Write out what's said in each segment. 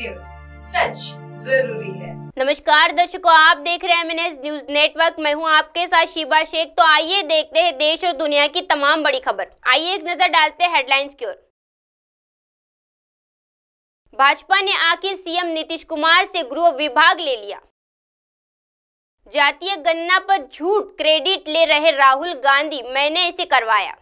news सच जरूरी है नमस्कार दर्शकों आप देख रहे हैं एम न्यूज नेटवर्क मैं हूं आपके साथ शिबा शेख तो आइए देखते हैं देश और दुनिया की तमाम बड़ी खबर आइए एक नजर डालते हैं हेडलाइंस की ओर भाजपा ने आखिर सीएम नीतीश कुमार से गृह विभाग ले लिया जातीय गणना पर झूठ क्रेडिट ले रहे राहुल गांधी मैंने इसे करवाया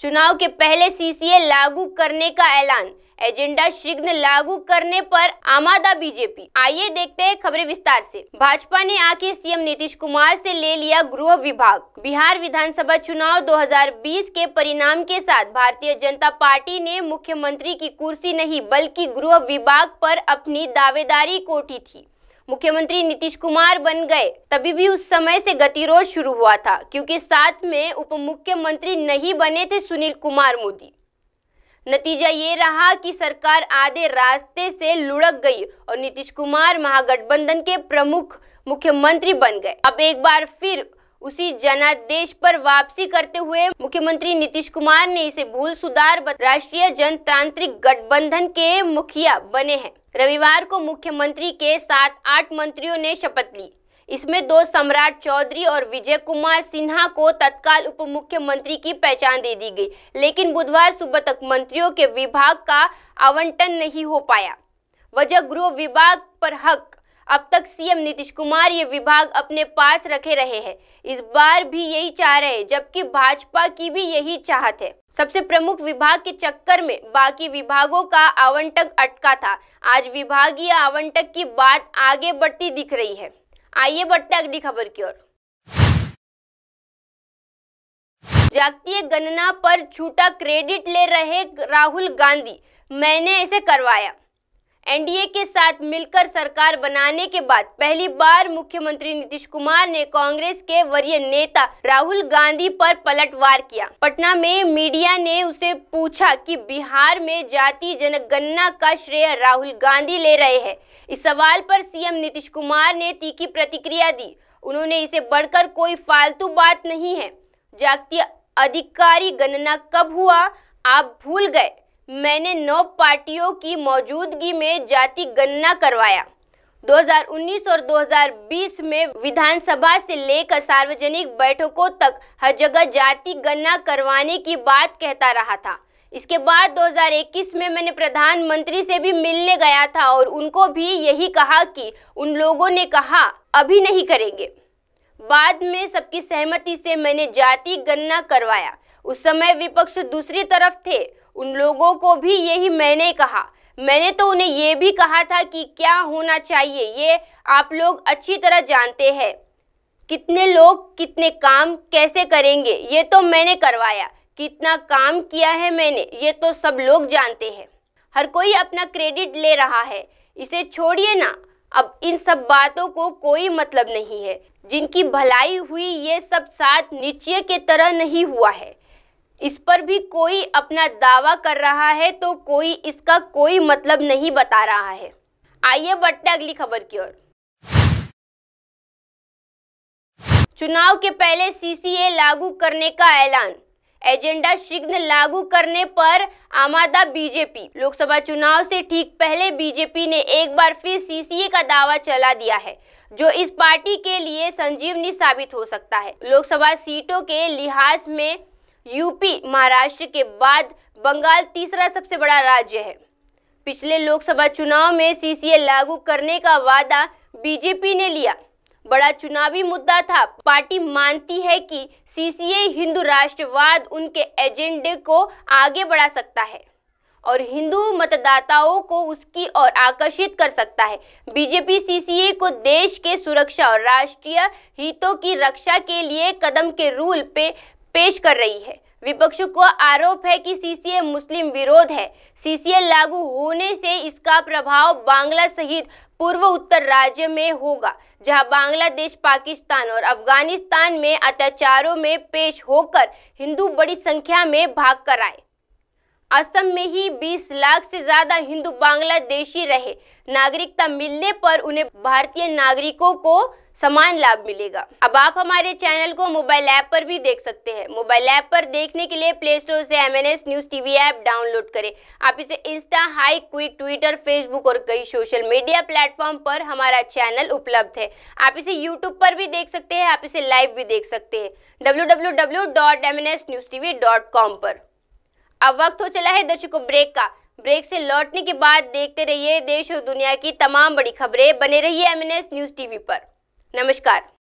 चुनाव के पहले सीसीए लागू करने का ऐलान एजेंडा शीघ्र लागू करने पर आमादा बीजेपी आइए देखते हैं खबरें विस्तार से भाजपा ने आके सीएम नीतीश कुमार से ले लिया गृह विभाग बिहार विधानसभा चुनाव 2020 के परिणाम के साथ भारतीय जनता पार्टी ने मुख्यमंत्री की कुर्सी नहीं बल्कि गृह विभाग पर अपनी दावेदारी कोटी थी मुख्यमंत्री नीतीश कुमार बन गए तभी भी उस समय से गतिरोध शुरू हुआ था क्योंकि साथ में उप मुख्यमंत्री नहीं बने थे सुनील कुमार मोदी नतीजा ये रहा कि सरकार आधे रास्ते से लुढ़क गई और नीतीश कुमार महागठबंधन के प्रमुख मुख्यमंत्री बन गए अब एक बार फिर उसी जनादेश पर वापसी करते हुए मुख्यमंत्री नीतीश कुमार ने इसे भूल सुधार राष्ट्रीय जनतांत्रिक गठबंधन के मुखिया बने हैं रविवार को मुख्यमंत्री के साथ आठ मंत्रियों ने शपथ ली इसमें दो सम्राट चौधरी और विजय कुमार सिन्हा को तत्काल उप मुख्यमंत्री की पहचान दे दी गई लेकिन बुधवार सुबह तक मंत्रियों के विभाग का आवंटन नहीं हो पाया वजह गृह विभाग पर हक अब तक सीएम नीतीश कुमार ये विभाग अपने पास रखे रहे हैं इस बार भी यही चाह रहे हैं जबकि भाजपा की भी यही चाहत है सबसे प्रमुख विभाग के चक्कर में बाकी विभागों का आवंटक अटका था आज विभागीय आवंटक की बात आगे बढ़ती दिख रही है आइए बढ़ते अगली खबर की ओर जातीय गणना पर छूटा क्रेडिट ले रहे राहुल गांधी मैंने इसे करवाया एनडीए के साथ मिलकर सरकार बनाने के बाद पहली बार मुख्यमंत्री नीतीश कुमार ने कांग्रेस के वरीय नेता राहुल गांधी पर पलटवार किया पटना में मीडिया ने उसे पूछा कि बिहार में जाति जनगणना का श्रेय राहुल गांधी ले रहे हैं इस सवाल पर सीएम नीतीश कुमार ने तीखी प्रतिक्रिया दी उन्होंने इसे बढ़कर कोई फालतू बात नहीं है जातीय अधिकारी गणना कब हुआ आप भूल गए मैंने नौ पार्टियों की मौजूदगी में जाति गणना करवाया 2019 और 2020 में विधानसभा से लेकर सार्वजनिक बैठकों तक हर जगह जाति गणना करवाने की बात कहता रहा था इसके बाद 2021 में मैंने प्रधानमंत्री से भी मिलने गया था और उनको भी यही कहा कि उन लोगों ने कहा अभी नहीं करेंगे बाद में सबकी सहमति से मैंने जाति गणना करवाया उस समय विपक्ष दूसरी तरफ थे उन लोगों को भी यही मैंने कहा मैंने तो उन्हें ये भी कहा था कि क्या होना चाहिए ये आप लोग अच्छी तरह जानते हैं कितने लोग कितने काम कैसे करेंगे ये तो मैंने करवाया कितना काम किया है मैंने ये तो सब लोग जानते हैं हर कोई अपना क्रेडिट ले रहा है इसे छोड़िए ना अब इन सब बातों को कोई मतलब नहीं है जिनकी भलाई हुई ये सब साथ नीचे के तरह नहीं हुआ है इस पर भी कोई अपना दावा कर रहा है तो कोई इसका कोई मतलब नहीं बता रहा है आइए बढ़ते अगली खबर की ओर चुनाव के पहले सीसीए लागू करने का ऐलान एजेंडा शीघ्र लागू करने पर आमादा बीजेपी लोकसभा चुनाव से ठीक पहले बीजेपी ने एक बार फिर सीसीए का दावा चला दिया है जो इस पार्टी के लिए संजीवनी साबित हो सकता है लोकसभा सीटों के लिहाज में यूपी महाराष्ट्र के बाद बंगाल तीसरा सबसे बड़ा राज्य है पिछले लोकसभा चुनाव में सीसीए लागू करने का वादा बीजेपी ने लिया बड़ा चुनावी मुद्दा था पार्टी मानती है कि सीसीए हिंदू राष्ट्रवाद उनके एजेंडे को आगे बढ़ा सकता है और हिंदू मतदाताओं को उसकी ओर आकर्षित कर सकता है बीजेपी सीसीए को देश के सुरक्षा और राष्ट्रीय हितों की रक्षा के लिए कदम के रूल पे पेश कर रही है विपक्ष को आरोप है कि सीसीए मुस्लिम विरोध है सीसीए लागू होने से इसका प्रभाव बांग्ला सहित पूर्व उत्तर राज्य में होगा जहां बांग्लादेश पाकिस्तान और अफगानिस्तान में अत्याचारों में पेश होकर हिंदू बड़ी संख्या में भाग कर आए असम में ही 20 लाख से ज्यादा हिंदू बांग्लादेशी रहे नागरिकता मिलने पर उन्हें भारतीय नागरिकों को समान लाभ मिलेगा अब आप हमारे चैनल को मोबाइल ऐप पर भी देख सकते हैं मोबाइल ऐप पर देखने के लिए प्ले स्टोर से M news TV app download करें आप इसे इंस्टा हाई क्विक ट्विटर फेसबुक और कई सोशल मीडिया प्लेटफॉर्म पर हमारा चैनल उपलब्ध है आप इसे यूट्यूब पर भी देख सकते हैं आप इसे लाइव भी देख सकते हैं डब्ल्यू पर अब वक्त हो चला है दर्शकों ब्रेक का ब्रेक से लौटने के बाद देखते रहिए देश और दुनिया की तमाम बड़ी खबरें बने रहिए एमएनएस न्यूज टीवी पर नमस्कार